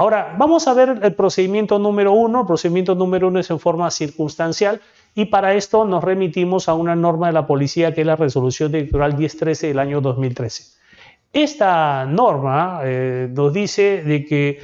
Ahora, vamos a ver el procedimiento número uno. El procedimiento número uno es en forma circunstancial y para esto nos remitimos a una norma de la policía que es la resolución electoral 1013 del año 2013. Esta norma eh, nos dice de que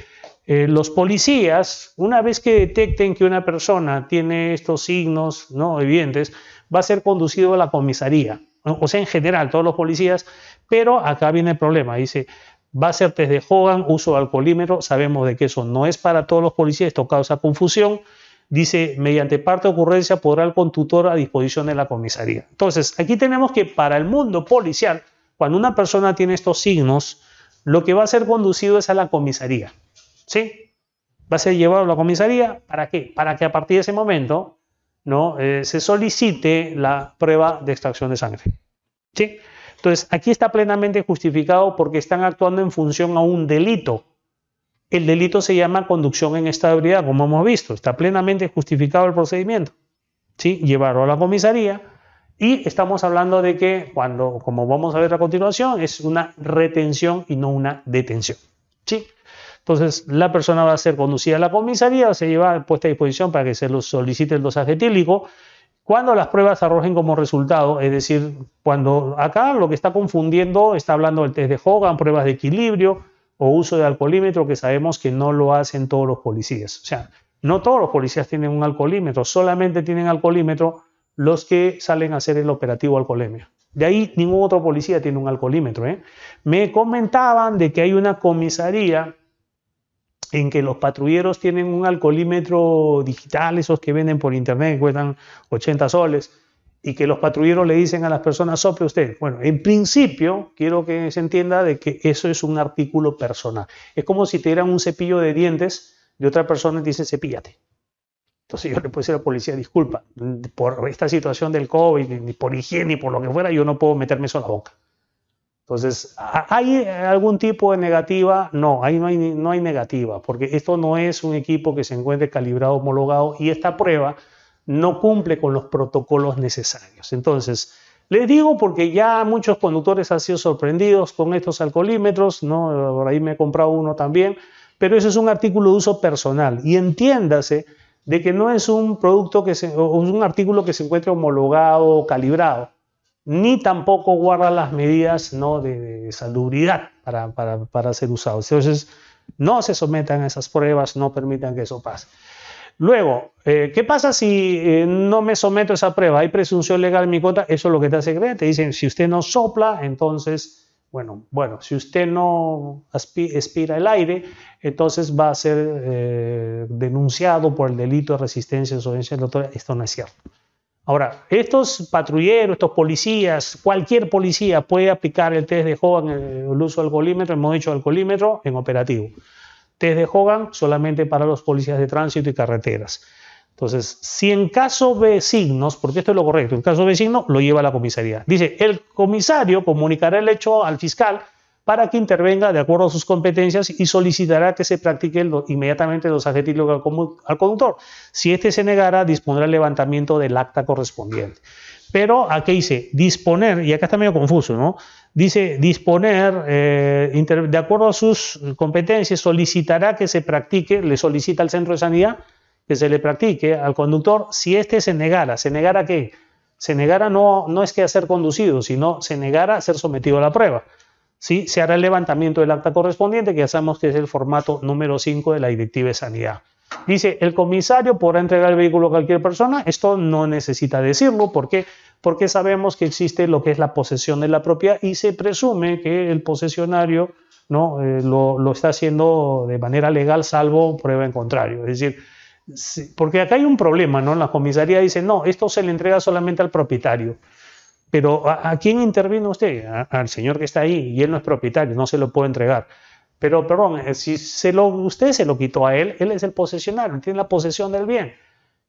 eh, los policías, una vez que detecten que una persona tiene estos signos no evidentes, va a ser conducido a la comisaría. O sea, en general, todos los policías, pero acá viene el problema. Dice, va a ser test de Hogan, uso de alcoholímetro, sabemos de que eso no es para todos los policías, esto causa confusión. Dice, mediante parte de ocurrencia podrá el conductor a disposición de la comisaría. Entonces, aquí tenemos que para el mundo policial, cuando una persona tiene estos signos, lo que va a ser conducido es a la comisaría. ¿Sí? Va a ser llevado a la comisaría. ¿Para qué? Para que a partir de ese momento ¿no? Eh, se solicite la prueba de extracción de sangre. ¿Sí? Entonces, aquí está plenamente justificado porque están actuando en función a un delito. El delito se llama conducción en estado de como hemos visto. Está plenamente justificado el procedimiento. ¿Sí? Llevarlo a la comisaría y estamos hablando de que cuando, como vamos a ver a continuación, es una retención y no una detención. ¿Sí? Entonces, la persona va a ser conducida a la comisaría, se lleva puesta a disposición para que se solicite el dosaje tílico cuando las pruebas arrojen como resultado, es decir, cuando acá lo que está confundiendo está hablando del test de Hogan, pruebas de equilibrio o uso de alcoholímetro, que sabemos que no lo hacen todos los policías. O sea, no todos los policías tienen un alcoholímetro, solamente tienen alcoholímetro los que salen a hacer el operativo alcoholemia. De ahí ningún otro policía tiene un alcoholímetro. ¿eh? Me comentaban de que hay una comisaría en que los patrulleros tienen un alcoholímetro digital, esos que venden por internet, cuestan 80 soles, y que los patrulleros le dicen a las personas, sople usted. Bueno, en principio quiero que se entienda de que eso es un artículo personal. Es como si te dieran un cepillo de dientes de otra persona dice, cepíllate. Entonces yo le puedo decir a la policía, disculpa, por esta situación del COVID, ni por higiene, por lo que fuera, yo no puedo meterme eso en la boca. Entonces, ¿hay algún tipo de negativa? No, ahí no hay, no hay negativa, porque esto no es un equipo que se encuentre calibrado, homologado y esta prueba no cumple con los protocolos necesarios. Entonces, les digo porque ya muchos conductores han sido sorprendidos con estos alcoholímetros, ¿no? por ahí me he comprado uno también, pero eso es un artículo de uso personal y entiéndase de que no es un producto que un artículo que se encuentre homologado o calibrado ni tampoco guarda las medidas de, salubridad para, ser usado. Entonces, no se sometan a esas pruebas, no permitan que eso pase. Luego, eh, ¿qué pasa si eh, no me someto a esa prueba? ¿Hay presunción legal en mi cuota? Eso es lo que te hace creer. Te dicen, si usted no sopla, entonces bueno, bueno, si usted no expira el aire, entonces va a ser eh, denunciado por el delito de resistencia o Esto no es cierto. Ahora, estos patrulleros, estos policías, cualquier policía puede aplicar el test de Hogan, el uso del colímetro, hemos dicho alcoholímetro en operativo. Test de Hogan solamente para los policías de tránsito y carreteras. Entonces, si en caso de signos, porque esto es lo correcto, en caso de signos, lo lleva a la comisaría. Dice, el comisario comunicará el hecho al fiscal para que intervenga de acuerdo a sus competencias y solicitará que se practique inmediatamente los adjetivos al, conductor. Si éste se negara, dispondrá el levantamiento del acta correspondiente. Pero ¿a qué dice disponer, y acá está medio confuso, ¿no? Dice disponer, eh, de acuerdo a sus competencias, solicitará que se practique, le solicita al centro de sanidad que se le practique al conductor, si éste se negara, ¿se negara qué? Se negara no, no es que a ser conducido, sino se negara a ser sometido a la prueba se hará el levantamiento del acta correspondiente, que ya sabemos que es el formato número 5 de la Directiva de Sanidad. Dice, el comisario podrá entregar el vehículo a cualquier persona. Esto no necesita decirlo. ¿Por qué? Porque sabemos que existe lo que es la posesión de la propiedad y se presume que el posesionario ¿no? Eh, lo, lo, está haciendo de manera legal, salvo prueba en contrario. Es decir, porque acá hay un problema, ¿no? La comisaría dice, no, esto se le entrega solamente al propietario. Pero ¿a, quién interviene usted? al señor que está ahí y él no es propietario, no se lo puede entregar. Pero, perdón, eh, si se lo, usted se lo quitó a él, él es el posesionario, tiene la posesión del bien.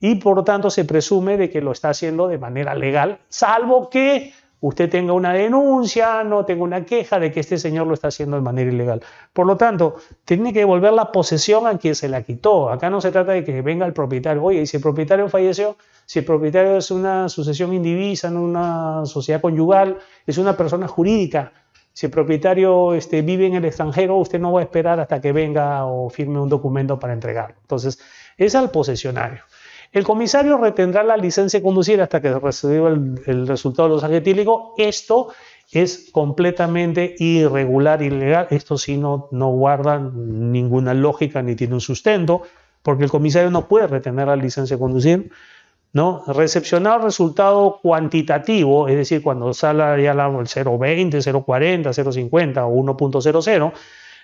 Y por lo tanto se presume de que lo está haciendo de manera legal, salvo que usted tenga una denuncia, no tenga una queja de que este señor lo está haciendo de manera ilegal. Por lo tanto, tiene que devolver la posesión a quien se la quitó. Acá no se trata de que venga el propietario. Oye, y si el propietario falleció, si el propietario es una sucesión indivisa, no una sociedad conyugal, es una persona jurídica. Si el propietario este, vive en el extranjero, usted no va a esperar hasta que venga o firme un documento para entregar. Entonces, es al posesionario. El comisario retendrá la licencia de conducir hasta que reciba el, resultado de los Esto es completamente irregular, ilegal. Esto sí no, no guarda ninguna lógica ni tiene un sustento, porque el comisario no puede retener la licencia de conducir. ¿no? Recepcionado resultado cuantitativo, es decir, cuando sale ya el 0.20, 0.40, 0.50 o 1.00,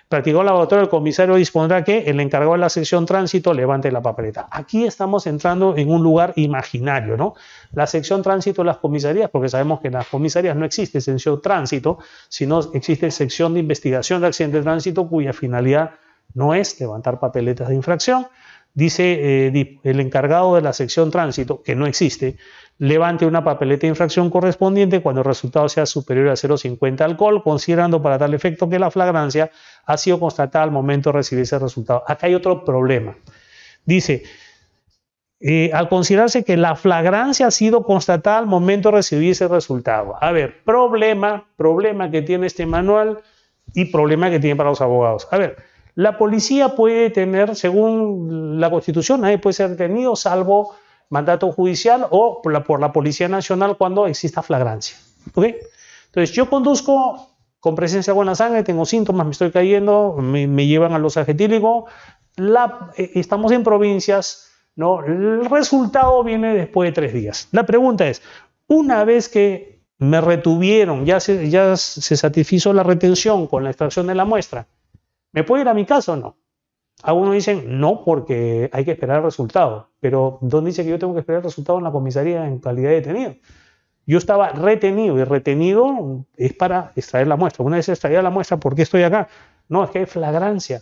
Practicó el laboratorio, el comisario dispondrá que el encargado de la sección tránsito levante la papeleta. Aquí estamos entrando en un lugar imaginario, ¿no? La sección tránsito de las comisarías, porque sabemos que en las comisarías no existe sección tránsito, sino existe sección de investigación de accidentes de tránsito cuya finalidad no es levantar papeletas de infracción. Dice eh, el encargado de la sección tránsito, que no existe, levante una papeleta de infracción correspondiente cuando el resultado sea superior a 0,50 alcohol, considerando para tal efecto que la flagrancia ha sido constatada al momento de recibir ese resultado. Acá hay otro problema. Dice, eh, al considerarse que la flagrancia ha sido constatada al momento de recibir ese resultado. A ver, problema, problema que tiene este manual y problema que tiene para los abogados. A ver, la policía puede tener, según la Constitución, nadie puede ser detenido salvo mandato judicial o por la, por la Policía Nacional cuando exista flagrancia. ¿okay? Entonces, yo conduzco con presencia de buena sangre, tengo síntomas, me estoy cayendo, me, llevan a los agetílicos, eh, estamos en provincias, ¿no? el resultado viene después de tres días. La pregunta es, una vez que me retuvieron, ya se, ya se satisfizo la retención con la extracción de la muestra, ¿me puedo ir a mi casa o no? Algunos dicen no porque hay que esperar resultados, resultado, pero ¿dónde dice que yo tengo que esperar resultados resultado en la comisaría en calidad de detenido? Yo estaba retenido y retenido es para extraer la muestra. Una vez extraída la muestra, ¿por qué estoy acá? No, es que hay flagrancia.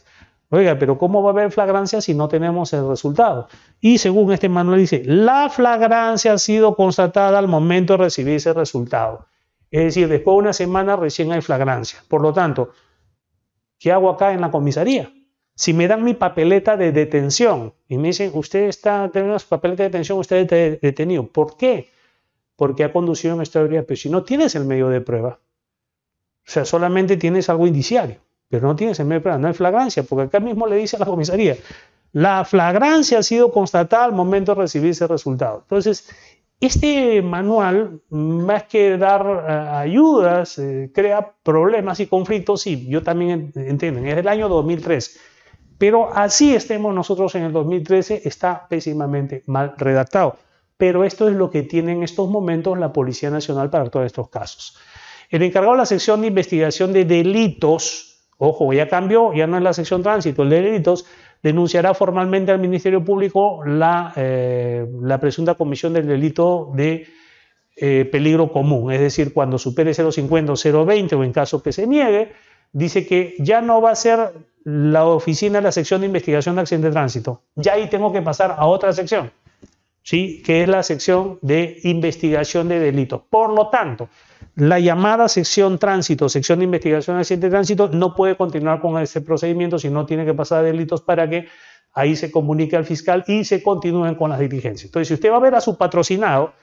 Oiga, pero ¿cómo va a haber flagrancia si no tenemos el resultado? Y según este manual dice, la flagrancia ha sido constatada al momento de recibir ese resultado. Es decir, después de una semana recién hay flagrancia. Por lo tanto, ¿qué hago acá en la comisaría? Si me dan mi papeleta de detención y me dicen, usted está teniendo su papeleta de detención, usted está detenido. ¿Por qué? Porque ha conducido en esta ebriedad. pero si no tienes el medio de prueba, o sea, solamente tienes algo indiciario, pero no tienes el medio de prueba, no hay flagrancia, porque acá mismo le dice a la comisaría, la flagrancia ha sido constatada al momento de recibir ese resultado. Entonces, este manual, más que dar eh, ayudas, eh, crea problemas y conflictos, sí, yo también entiendo, es del año 2003. Pero así estemos nosotros en el 2013, está pésimamente mal redactado. Pero esto es lo que tiene en estos momentos la Policía Nacional para todos estos casos. El encargado de la sección de investigación de delitos, ojo, ya cambió, ya no es la sección tránsito, el de delitos, denunciará formalmente al Ministerio Público la, eh, presunta comisión del delito de eh, peligro común, es decir, cuando supere 0,50 o 0,20 o en caso que se niegue, dice que ya no va a ser la oficina de la sección de investigación de accidentes de tránsito. Ya ahí tengo que pasar a otra sección, ¿sí? que es la sección de investigación de delitos. Por lo tanto, la llamada sección tránsito, sección de investigación de accidentes de tránsito, no puede continuar con ese procedimiento si no tiene que pasar a delitos para que ahí se comunique al fiscal y se continúen con las diligencias. Entonces, si usted va a ver a su patrocinado,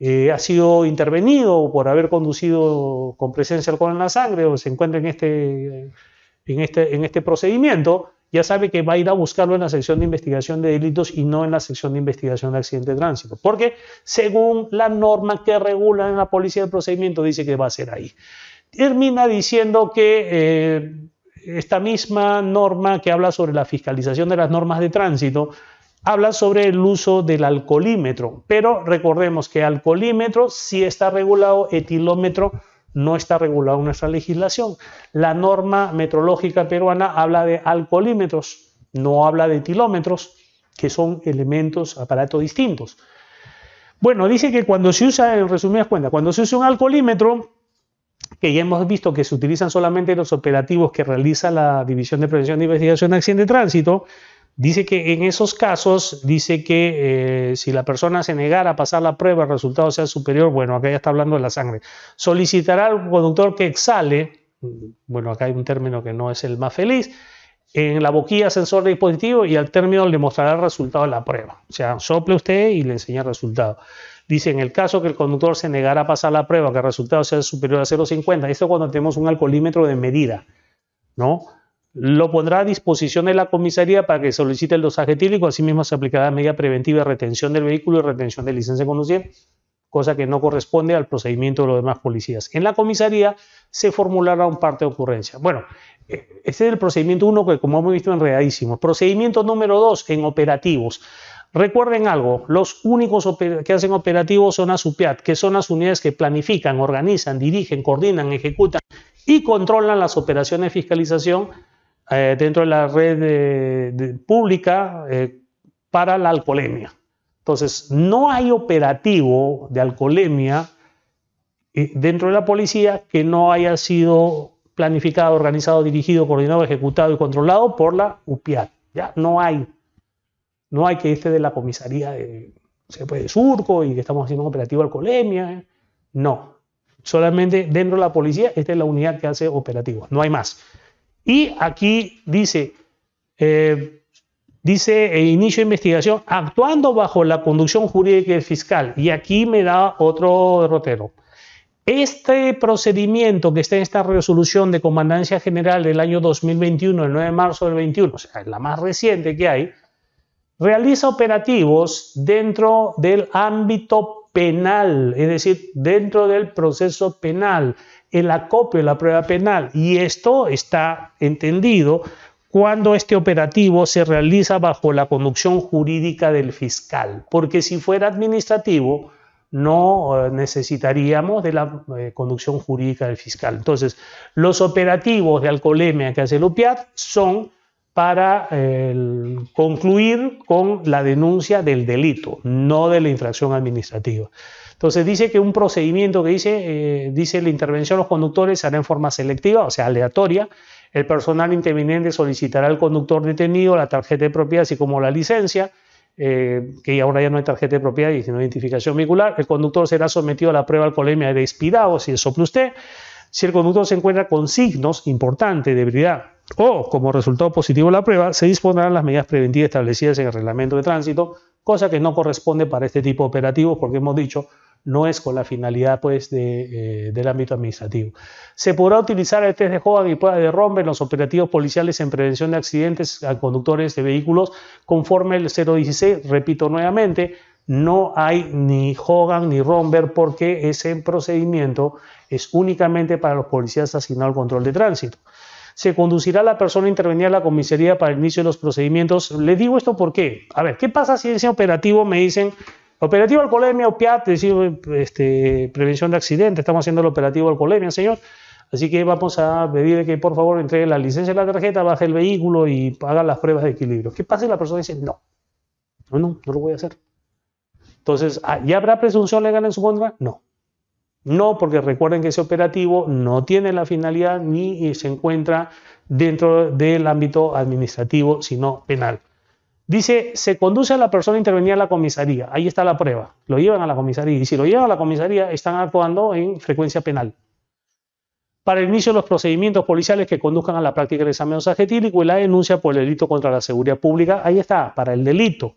eh, ha sido intervenido por haber conducido con presencia alcohol en la sangre o se encuentra en este este, en este, procedimiento, ya sabe que va a ir a buscarlo en la sección de investigación de delitos y no en la sección de investigación de accidente de tránsito, porque según la norma que regula en la policía el procedimiento dice que va a ser ahí. Termina diciendo que eh, esta misma norma que habla sobre la fiscalización de las normas de tránsito habla sobre el uso del alcoholímetro, pero recordemos que alcoholímetro sí está regulado, etilómetro no está regulado en nuestra legislación. La norma metrológica peruana habla de alcoholímetros, no habla de kilómetros, que son elementos, aparatos distintos. Bueno, dice que cuando se usa, en resumidas cuentas, cuando se usa un alcoholímetro, que ya hemos visto que se utilizan solamente los operativos que realiza la División de Prevención e Investigación de Accidentes de Tránsito, Dice que en esos casos, dice que eh, si la persona se negara a pasar la prueba, el resultado sea superior, bueno, acá ya está hablando de la sangre, solicitará al conductor que exhale, bueno, acá hay un término que no es el más feliz, en la boquilla sensor de dispositivo y al término le mostrará el resultado de la prueba. O sea, sople usted y le enseña el resultado. Dice, en el caso que el conductor se negara a pasar la prueba, que el resultado sea superior a 0,50, esto cuando tenemos un alcoholímetro de medida, ¿no? lo pondrá a disposición de la comisaría para que solicite el dosaje tílico. Asimismo, se aplicará medida preventiva de retención del vehículo y retención de licencia de conducir, cosa que no corresponde al procedimiento de los demás policías. En la comisaría se formulará un parte de ocurrencia. Bueno, eh, este es el procedimiento uno que, como hemos visto, enredadísimo. Procedimiento número 2 en operativos. Recuerden algo, los únicos que hacen operativos son a ASUPIAT, que son las unidades que planifican, organizan, dirigen, coordinan, ejecutan y controlan las operaciones de fiscalización eh, dentro de la red pública eh, para la alcoholemia. Entonces, no hay operativo de alcoholemia eh, dentro de la policía que no haya sido planificado, organizado, dirigido, coordinado, ejecutado y controlado por la UPIAT. Ya no hay. No hay que este de la comisaría de, se puede, Surco y que estamos haciendo un operativo de alcoholemia. No. Solamente dentro de la policía, esta es la unidad que hace operativo, No hay más. Y aquí dice, eh, dice eh, inicio de investigación, actuando bajo la conducción jurídica del fiscal. Y aquí me da otro derrotero. Este procedimiento que está en esta resolución de Comandancia General del año 2021, el 9 de marzo del 21, o sea, la más reciente que hay, realiza operativos dentro del ámbito penal, es decir, dentro del proceso penal el acopio de la prueba penal y esto está entendido cuando este operativo se realiza bajo la conducción jurídica del fiscal, porque si fuera administrativo no eh, necesitaríamos de la eh, conducción jurídica del fiscal. Entonces, los operativos de alcoholemia que hace el UPIAT son para eh, concluir con la denuncia del delito, no de la infracción administrativa. Entonces dice que un procedimiento que dice, eh, dice la intervención de los conductores hará en forma selectiva, o sea, aleatoria. El personal interviniente solicitará al conductor detenido la tarjeta de propiedad, así como la licencia, eh, que ahora ya no hay tarjeta de propiedad y sino identificación vehicular. El conductor será sometido a la prueba alcoholemia de o si sople usted. Si el conductor se encuentra con signos importantes de debilidad o como resultado positivo de la prueba, se dispondrán las medidas preventivas establecidas en el reglamento de tránsito, cosa que no corresponde para este tipo de operativos, porque hemos dicho no es con la finalidad pues, eh, del ámbito administrativo. Se podrá utilizar el test de Hogan y pruebas de Romber en los operativos policiales en prevención de accidentes a conductores de vehículos conforme el 016. Repito nuevamente, no hay ni Hogan ni Romber porque ese procedimiento es únicamente para los policías asignados al control de tránsito se conducirá la persona intervenida a la comisaría para el inicio de los procedimientos. Le digo esto porque, a ver, ¿qué pasa si en ese operativo me dicen Operativo alcoholemia, opiate, este, prevención de accidentes, estamos haciendo el operativo alcoholemia, señor. Así que vamos a pedirle que por favor entregue la licencia y la tarjeta, baje el vehículo y haga las pruebas de equilibrio. ¿Qué pasa si la persona dice no? No, no, no lo voy a hacer. Entonces, ah, ¿ya habrá presunción legal en su contra? No. No, porque recuerden que ese operativo no tiene la finalidad ni se encuentra dentro del ámbito administrativo, sino penal. Dice, se conduce a la persona intervenir a la comisaría. Ahí está la prueba. Lo llevan a la comisaría. Y si lo llevan a la comisaría, están actuando en frecuencia penal. Para el inicio de los procedimientos policiales que conduzcan a la práctica del examen dosaje y la denuncia por el delito contra la seguridad pública, ahí está, para el delito.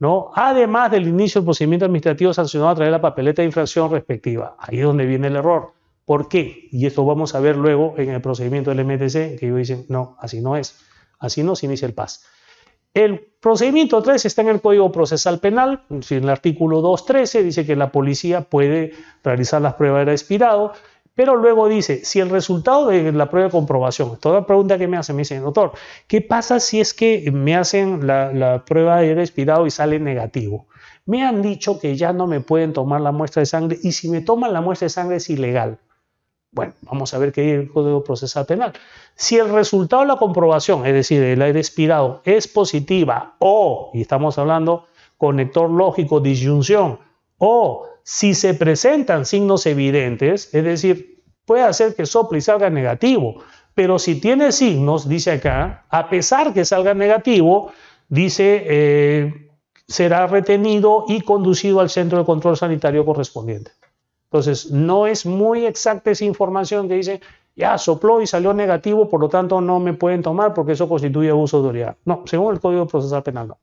¿no? Además del inicio del procedimiento administrativo sancionado a través de la papeleta de infracción respectiva. Ahí es donde viene el error. ¿Por qué? Y esto vamos a ver luego en el procedimiento del MTC, que ellos dicen, no, así no es. Así no se inicia el PAS. El procedimiento 3 está en el Código Procesal Penal, en el artículo 213 dice que la policía puede realizar las pruebas de respirado, pero luego dice, si el resultado de la prueba de comprobación, toda pregunta que me hacen, me dicen, doctor, ¿qué pasa si es que me hacen la, prueba de respirado y sale negativo? Me han dicho que ya no me pueden tomar la muestra de sangre y si me toman la muestra de sangre es ilegal. Bueno, vamos a ver qué dice el Código Procesal Penal. Si el resultado de la comprobación, es decir, el aire expirado, es positiva o, y estamos hablando conector lógico, disyunción, o si se presentan signos evidentes, es decir, puede hacer que Sopri y salga negativo, pero si tiene signos, dice acá, a pesar que salga negativo, dice, eh, será retenido y conducido al centro de control sanitario correspondiente. Entonces, no es muy exacta esa información que dice, ya sopló y salió negativo, por lo tanto no me pueden tomar porque eso constituye abuso de autoridad. No, según el Código Procesal Penal no.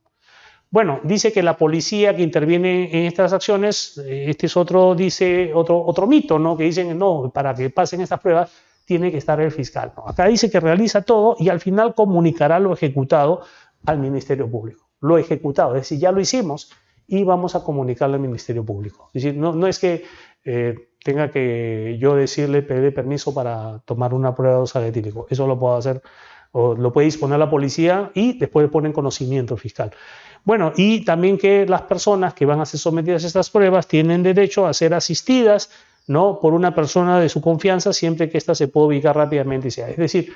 Bueno, dice que la policía que interviene en estas acciones, eh, este es otro, dice, otro, otro mito, ¿no? Que dicen, no, para que pasen estas pruebas tiene que estar el fiscal. acá dice que realiza todo y al final comunicará lo ejecutado al Ministerio Público. Lo ejecutado, es decir, ya lo hicimos y vamos a comunicarlo al Ministerio Público. Es decir, no, no es que eh, tenga que yo decirle, pedir permiso para tomar una prueba de dosa Eso lo puedo hacer, o lo puede disponer la policía y después le ponen conocimiento fiscal. Bueno, y también que las personas que van a ser sometidas a estas pruebas tienen derecho a ser asistidas ¿no? por una persona de su confianza siempre que ésta se pueda ubicar rápidamente. Es decir,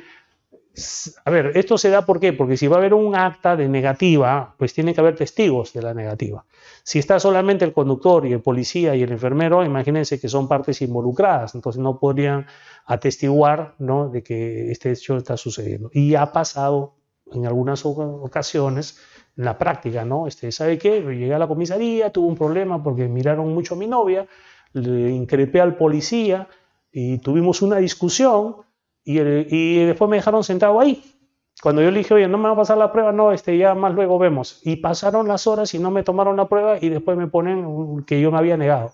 a ver, esto se da por qué? Porque si va a haber un acta de negativa, pues tiene que haber testigos de la negativa. Si está solamente el conductor y el policía y el enfermero, imagínense que son partes involucradas, entonces no podrían atestiguar ¿no? de que este hecho está sucediendo. Y ha pasado en algunas ocasiones en la práctica, ¿no? Este, ¿Sabe qué? Llegué a la comisaría, tuve un problema porque miraron mucho a mi novia, le increpé al policía y tuvimos una discusión y, después me dejaron sentado ahí. Cuando yo le dije, oye, no me va a pasar la prueba, no, este, ya más luego vemos. Y pasaron las horas y no me tomaron la prueba y después me ponen que yo me había negado.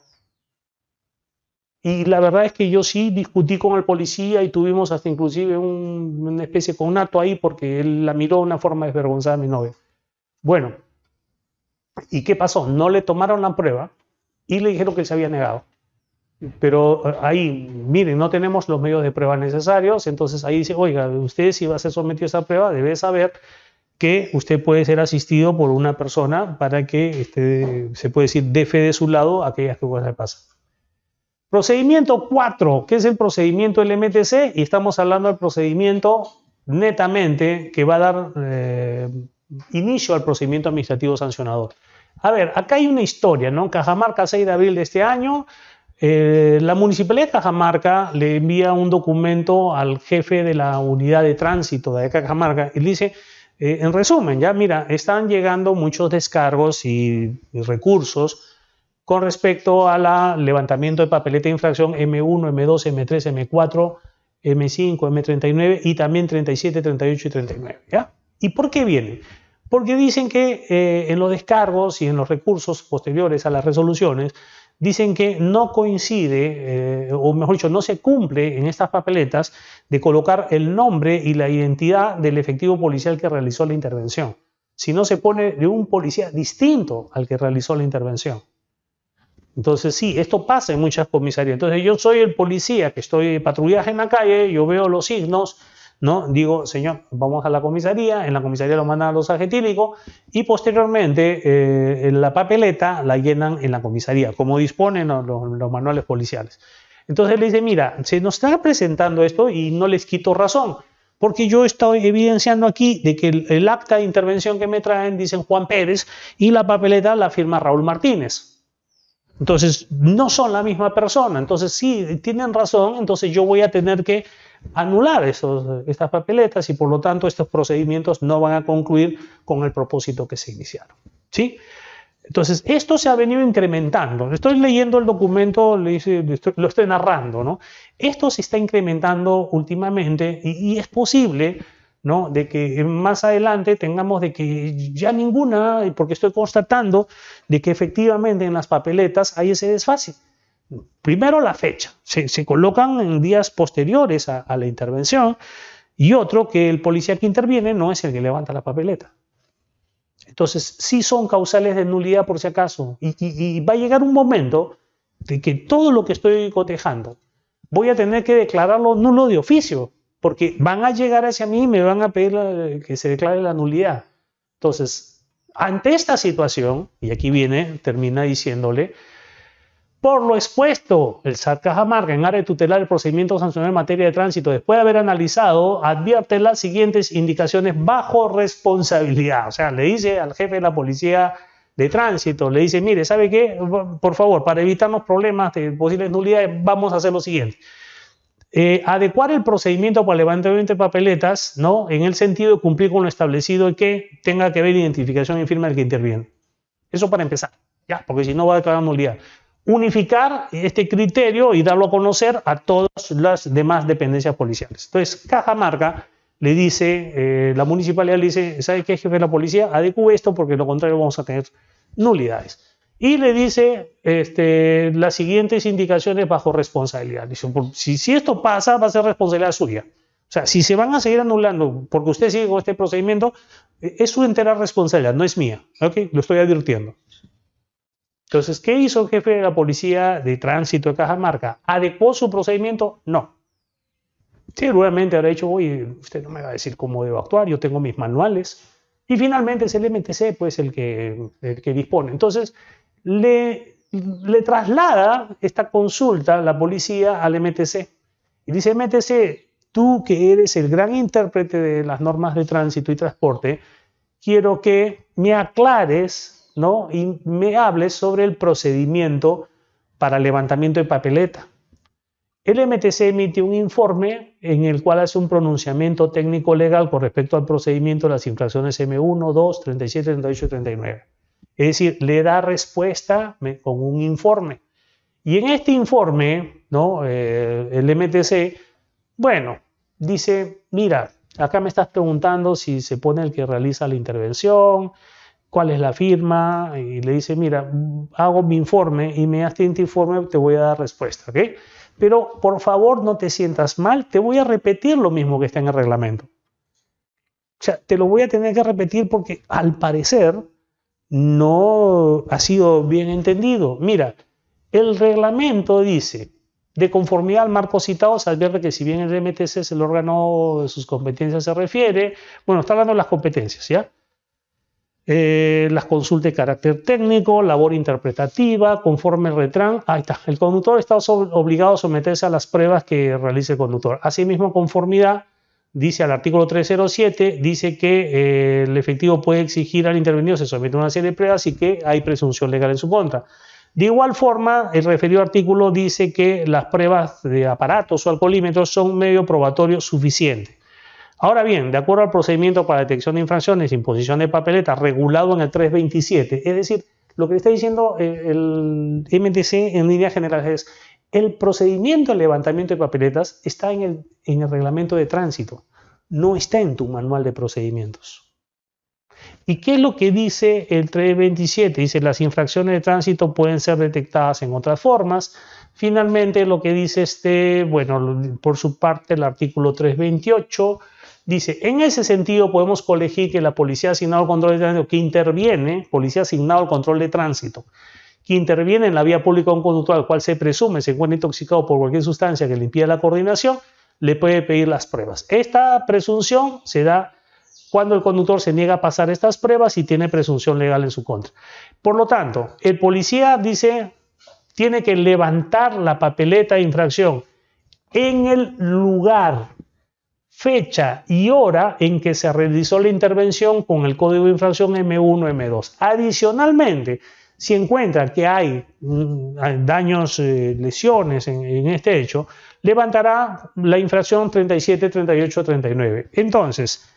Y la verdad es que yo sí discutí con el policía y tuvimos hasta inclusive una especie con un acto ahí porque él la miró de una forma desvergonzada a mi novia. Bueno, ¿y qué pasó? No le tomaron la prueba y le dijeron que se había negado pero eh, ahí, miren, no tenemos los medios de prueba necesarios, entonces ahí dice, oiga, usted si va a ser sometido a esa prueba, debe saber que usted puede ser asistido por una persona para que este, se puede decir de fe de su lado aquellas cosas que pasan. Procedimiento 4, que es el procedimiento LMTC, y estamos hablando del procedimiento netamente que va a dar eh, inicio al procedimiento administrativo sancionador. A ver, acá hay una historia, ¿no? Cajamarca, 6 de abril de este año, eh, la Municipalidad de Cajamarca le envía un documento al jefe de la unidad de tránsito de Cajamarca y dice, eh, en resumen, ya mira, están llegando muchos descargos y, recursos con respecto al levantamiento de papeleta de infracción M1, M2, M3, M4, M5, M39 y también 37, 38 y 39. ¿Y por qué vienen? Porque dicen que eh, en los descargos y en los recursos posteriores a las resoluciones, dicen que no coincide, eh, o mejor dicho, no se cumple en estas papeletas de colocar el nombre y la identidad del efectivo policial que realizó la intervención, si no se pone de un policía distinto al que realizó la intervención. Entonces sí, esto pasa en muchas comisarías. Entonces yo soy el policía que estoy de patrullaje en la calle, yo veo los signos, ¿no? Digo, señor, vamos a la comisaría, en la comisaría lo mandan a los argentílicos y posteriormente eh, la papeleta la llenan en la comisaría, como disponen los, manuales policiales. Entonces le dice, mira, se nos está presentando esto y no les quito razón, porque yo estoy evidenciando aquí de que el acta de intervención que me traen dicen Juan Pérez y la papeleta la firma Raúl Martínez. Entonces, no son la misma persona. Entonces, sí, tienen razón, entonces yo voy a tener que anular esos, estas papeletas y por lo tanto estos procedimientos no van a concluir con el propósito que se iniciaron. ¿Sí? Entonces, esto se ha venido incrementando. Estoy leyendo el documento, lo estoy narrando, ¿no? Esto se está incrementando últimamente y, y es posible de que más adelante tengamos de que ya ninguna, porque estoy constatando de que efectivamente en las papeletas hay ese desfase. Primero la fecha, se, se colocan en días posteriores a, la intervención y otro que el policía que interviene no es el que levanta la papeleta. Entonces, sí son causales de nulidad por si acaso. y, va a llegar un momento de que todo lo que estoy cotejando voy a tener que declararlo nulo de oficio. Porque van a llegar hacia mí y me van a pedir que se declare la nulidad. Entonces, ante esta situación, y aquí viene, termina diciéndole, por lo expuesto, el SAT Cajamarca, en área de tutelar el procedimiento sancionado en materia de tránsito, después de haber analizado, advierte las siguientes indicaciones bajo responsabilidad. O sea, le dice al jefe de la policía de tránsito, le dice, mire, ¿sabe qué? Por favor, para evitar los problemas de posibles nulidades, vamos a hacer lo siguiente. Eh, adecuar el procedimiento para levantamiento de papeletas, ¿no? En el sentido de cumplir con lo establecido y que tenga que ver identificación y firma del que interviene. Eso para empezar, ya, porque si no va a declarar nulidad. Unificar este criterio y darlo a conocer a todas las demás dependencias policiales. Entonces, Cajamarca le dice, eh, la municipalidad le dice, ¿sabe qué, es jefe de la policía? Adecue esto porque de lo contrario vamos a tener nulidades. Y le dice este, las siguientes indicaciones bajo responsabilidad. Dice, si, esto pasa, va a ser responsabilidad suya. O sea, si se van a seguir anulando porque usted sigue con este procedimiento, eh, es su entera responsabilidad, no es mía. Lo estoy advirtiendo. Entonces, ¿qué hizo el jefe de la policía de tránsito de Cajamarca? ¿Adecuó su procedimiento? No. Seguramente habrá dicho, oye, usted no me va a decir cómo debo actuar, yo tengo mis manuales. Y finalmente es pues, el MTC, pues, el que dispone. Entonces, le, traslada esta consulta la policía al MTC. Y dice, MTC, tú que eres el gran intérprete de las normas de tránsito y transporte, quiero que me aclares ¿no? y me hables sobre el procedimiento para levantamiento de papeleta. El MTC emite un informe en el cual hace un pronunciamiento técnico legal con respecto al procedimiento de las infracciones M1, 2, 37, 38 y 39. Es decir, le da respuesta con un informe. Y en este informe, ¿no? Eh, el MTC, bueno, dice, mira, acá me estás preguntando si se pone el que realiza la intervención, cuál es la firma, y le dice, mira, hago mi informe y me das este informe, te voy a dar respuesta, Pero por favor no te sientas mal, te voy a repetir lo mismo que está en el reglamento. O sea, te lo voy a tener que repetir porque al parecer no ha sido bien entendido. Mira, el reglamento dice, de conformidad al marco citado, se advierte que si bien el DMTC es el órgano de sus competencias se refiere, bueno, está hablando de las competencias, ¿ya? Eh, las consultas de carácter técnico, labor interpretativa, conforme el retran. Ahí está. El conductor está obligado a someterse a las pruebas que realice el conductor. Asimismo, conformidad dice al artículo 307, dice que eh, el efectivo puede exigir al intervenido, se somete a una serie de pruebas y que hay presunción legal en su contra. De igual forma, el referido artículo dice que las pruebas de aparatos o alcoholímetros son medio probatorio suficiente. Ahora bien, de acuerdo al procedimiento para detección de infracciones, imposición de papeletas regulado en el 327, es decir, lo que está diciendo eh, el, MTC en línea general es, el procedimiento de levantamiento de papeletas está en el, reglamento de tránsito, no está en tu manual de procedimientos. ¿Y qué es lo que dice el 327? Dice, las infracciones de tránsito pueden ser detectadas en otras formas. Finalmente, lo que dice este, bueno, por su parte, el artículo 328 dice, en ese sentido podemos colegir que la policía asignada al control de tránsito, que interviene, policía asignado al control de tránsito, que interviene en la vía pública de un conductor al cual se presume se encuentra intoxicado por cualquier sustancia que le impida la coordinación, le puede pedir las pruebas. Esta presunción se da cuando el conductor se niega a pasar estas pruebas y tiene presunción legal en su contra. Por lo tanto, el policía dice, tiene que levantar la papeleta de infracción en el lugar, fecha y hora en que se realizó la intervención con el código de infracción M1, M2. Adicionalmente, si encuentra que hay mm, daños, eh, lesiones en, este hecho, levantará la infracción 37, 38, 39. Entonces,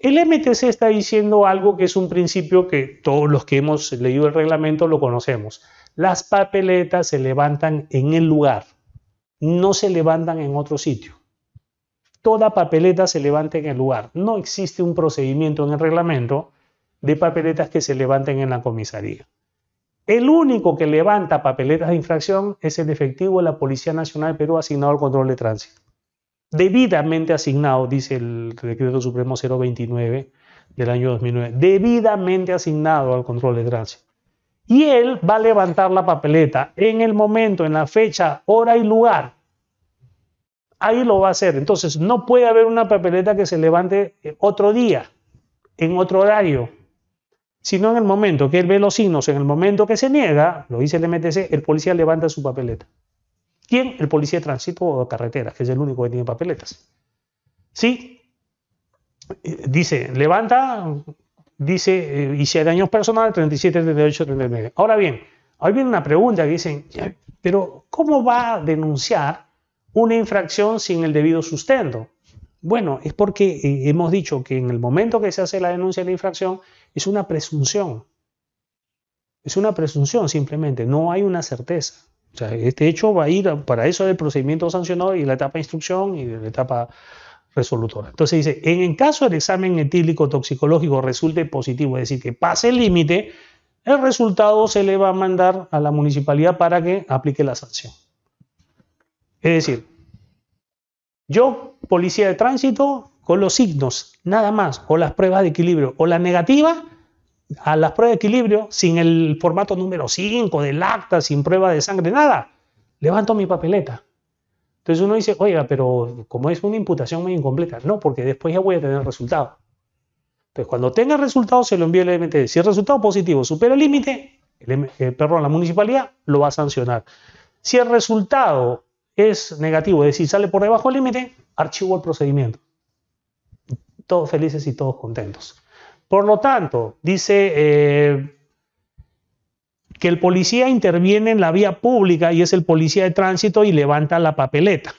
el MTC está diciendo algo que es un principio que todos los que hemos leído el reglamento lo conocemos. Las papeletas se levantan en el lugar, no se levantan en otro sitio. Toda papeleta se levanta en el lugar. No existe un procedimiento en el reglamento de papeletas que se levanten en la comisaría. El único que levanta papeletas de infracción es el efectivo de la Policía Nacional de Perú asignado al control de tránsito. Debidamente asignado, dice el decreto supremo 029 del año 2009, debidamente asignado al control de tránsito. Y él va a levantar la papeleta en el momento, en la fecha, hora y lugar. Ahí lo va a hacer. Entonces, no puede haber una papeleta que se levante eh, otro día, en otro horario, sino en el momento que él ve los signos, en el momento que se niega, lo dice el MTC, el policía levanta su papeleta. ¿Quién? El policía de tránsito o carretera, que es el único que tiene papeletas. ¿Sí? Eh, dice, levanta, dice, eh, y si hay daños personales, 37, 38, 39. Ahora bien, hoy viene una pregunta que dicen, pero ¿cómo va a denunciar una infracción sin el debido sustento? Bueno, es porque eh, hemos dicho que en el momento que se hace la denuncia de la infracción, es una presunción. Es una presunción simplemente, no hay una certeza. O sea, este hecho va a ir para eso del procedimiento sancionado y la etapa de instrucción y la etapa resolutora. Entonces dice, en el caso del examen etílico toxicológico resulte positivo, es decir, que pase el límite, el resultado se le va a mandar a la municipalidad para que aplique la sanción. Es decir, yo, policía de tránsito, con los signos, nada más, o las pruebas de equilibrio, o la negativa a las pruebas de equilibrio sin el formato número 5 del acta, sin prueba de sangre, nada. Levanto mi papeleta. Entonces uno dice, oiga, pero como es una imputación muy incompleta, no, porque después ya voy a tener resultado. Entonces cuando tenga resultado se lo envío al MTD. Si el resultado positivo supera el límite, eh, perdón, la municipalidad lo va a sancionar. Si el resultado es negativo, es decir, sale por debajo del límite, archivo el procedimiento todos felices y todos contentos. Por lo tanto, dice eh, que el policía interviene en la vía pública y es el policía de tránsito y levanta la papeleta,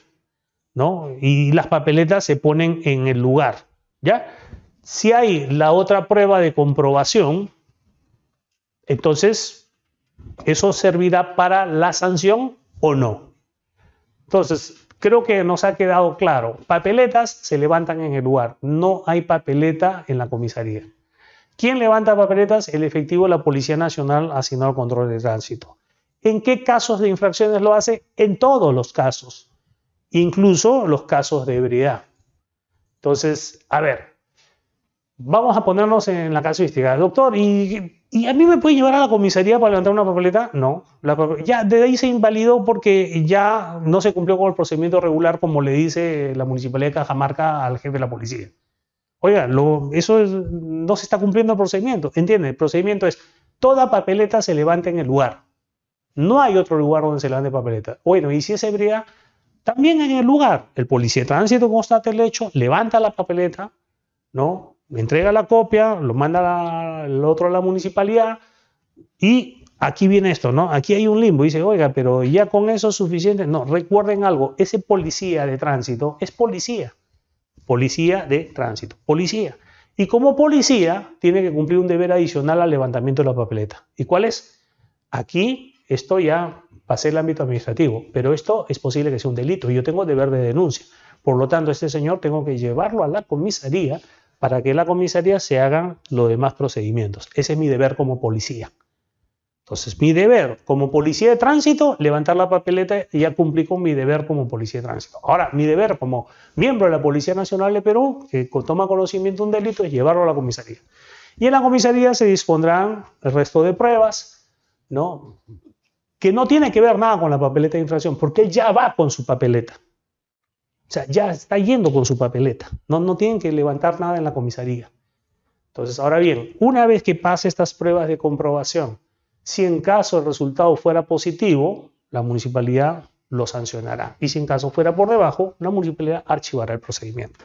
¿no? Y las papeletas se ponen en el lugar, ¿ya? Si hay la otra prueba de comprobación, entonces eso servirá para la sanción o no. Entonces, Creo que nos ha quedado claro, papeletas se levantan en el lugar, no hay papeleta en la comisaría. ¿Quién levanta papeletas? El efectivo de la Policía Nacional asignado al control de tránsito. ¿En qué casos de infracciones lo hace? En todos los casos, incluso los casos de ebriedad. Entonces, a ver, vamos a ponernos en la casuística. Doctor, ¿y ¿Y a mí me puede llevar a la comisaría para levantar una papeleta? No. ya desde ahí se invalidó porque ya no se cumplió con el procedimiento regular como le dice la Municipalidad de Cajamarca al jefe de la policía. Oiga, lo, eso no se está cumpliendo el procedimiento. ¿Entiende? El procedimiento es toda papeleta se levanta en el lugar. No hay otro lugar donde se levante papeleta. Bueno, y si es ebria, también en el lugar. El policía de tránsito constata el hecho, levanta la papeleta, ¿no? entrega la copia, lo manda al otro a la municipalidad y aquí viene esto, ¿no? Aquí hay un limbo. Dice, oiga, pero ya con eso es suficiente. No, recuerden algo, ese policía de tránsito es policía. Policía de tránsito, policía. Y como policía tiene que cumplir un deber adicional al levantamiento de la papeleta. ¿Y cuál es? Aquí esto ya pasé el ámbito administrativo, pero esto es posible que sea un delito. Yo tengo deber de denuncia. Por lo tanto, este señor tengo que llevarlo a la comisaría para que en la comisaría se hagan los demás procedimientos. Ese es mi deber como policía. Entonces, mi deber como policía de tránsito, levantar la papeleta y ya cumplí con mi deber como policía de tránsito. Ahora, mi deber como miembro de la Policía Nacional de Perú, que toma conocimiento de un delito, es llevarlo a la comisaría. Y en la comisaría se dispondrán el resto de pruebas, ¿no? Que no tiene que ver nada con la papeleta de infracción, porque ya va con su papeleta sea, ya está yendo con su papeleta. No, no tienen que levantar nada en la comisaría. Entonces, ahora bien, una vez que pase estas pruebas de comprobación, si en caso el resultado fuera positivo, la municipalidad lo sancionará. Y si en caso fuera por debajo, la municipalidad archivará el procedimiento.